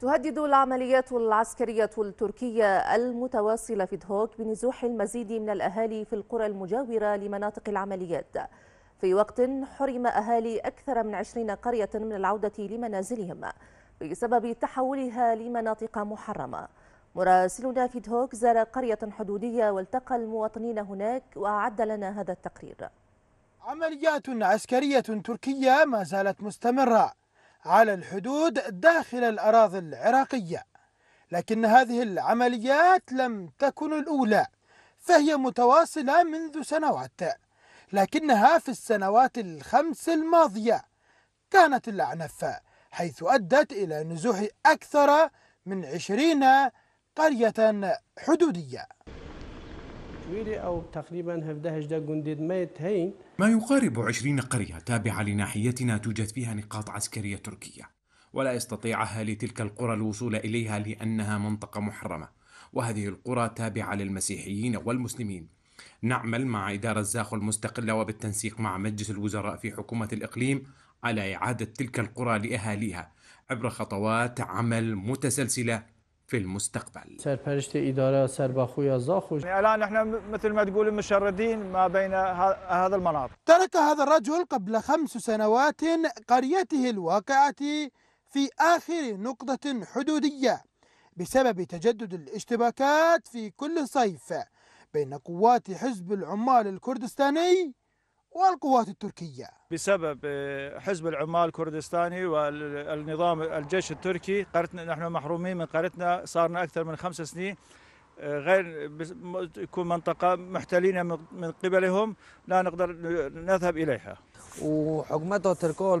تهدد العمليات العسكرية التركية المتواصلة في دهوك بنزوح المزيد من الأهالي في القرى المجاورة لمناطق العمليات في وقت حرم أهالي أكثر من عشرين قرية من العودة لمنازلهم بسبب تحولها لمناطق محرمة مراسلنا في دهوك زار قرية حدودية والتقى المواطنين هناك وأعد لنا هذا التقرير عمليات عسكرية تركية ما زالت مستمرة على الحدود داخل الأراضي العراقية لكن هذه العمليات لم تكن الأولى فهي متواصلة منذ سنوات لكنها في السنوات الخمس الماضية كانت الأعنف حيث أدت إلى نزوح أكثر من عشرين قرية حدودية ويلي أو تقريبا 17 جنديد ميت هين ما يقارب 20 قرية تابعة لناحيتنا توجد فيها نقاط عسكرية تركية ولا يستطيع أهالي تلك القرى الوصول إليها لأنها منطقة محرمة وهذه القرى تابعة للمسيحيين والمسلمين نعمل مع إدارة زاخو المستقلة وبالتنسيق مع مجلس الوزراء في حكومة الإقليم على إعادة تلك القرى لأهاليها عبر خطوات عمل متسلسلة في المستقبل إدارة زاخوش يعني الآن نحن مثل ما تقول مشردين ما بين هذا المناطق ترك هذا الرجل قبل خمس سنوات قريته الواقعة في آخر نقطة حدودية بسبب تجدد الاشتباكات في كل صيف بين قوات حزب العمال الكردستاني والقوات التركية بسبب آه، حزب العمال الكردستاني والنظام الجيش التركي قرتنا نحن محرومين من قريتنا صارنا أكثر من خمس سنين آه، غير يكون منطقة محتلين من قبلهم لا نقدر نذهب إليها تركوا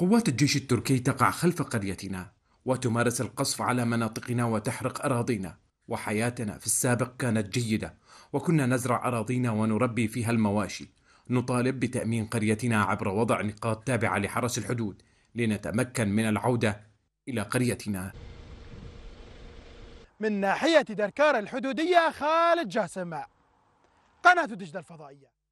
قوات الجيش التركي تقع خلف قريتنا وتمارس القصف على مناطقنا وتحرق أراضينا وحياتنا في السابق كانت جيدة وكنا نزرع أراضينا ونربي فيها المواشي نطالب بتأمين قريتنا عبر وضع نقاط تابعة لحرس الحدود لنتمكن من العودة إلى قريتنا من ناحية دركار الحدودية خالد جاسم قناة دجلة الفضائية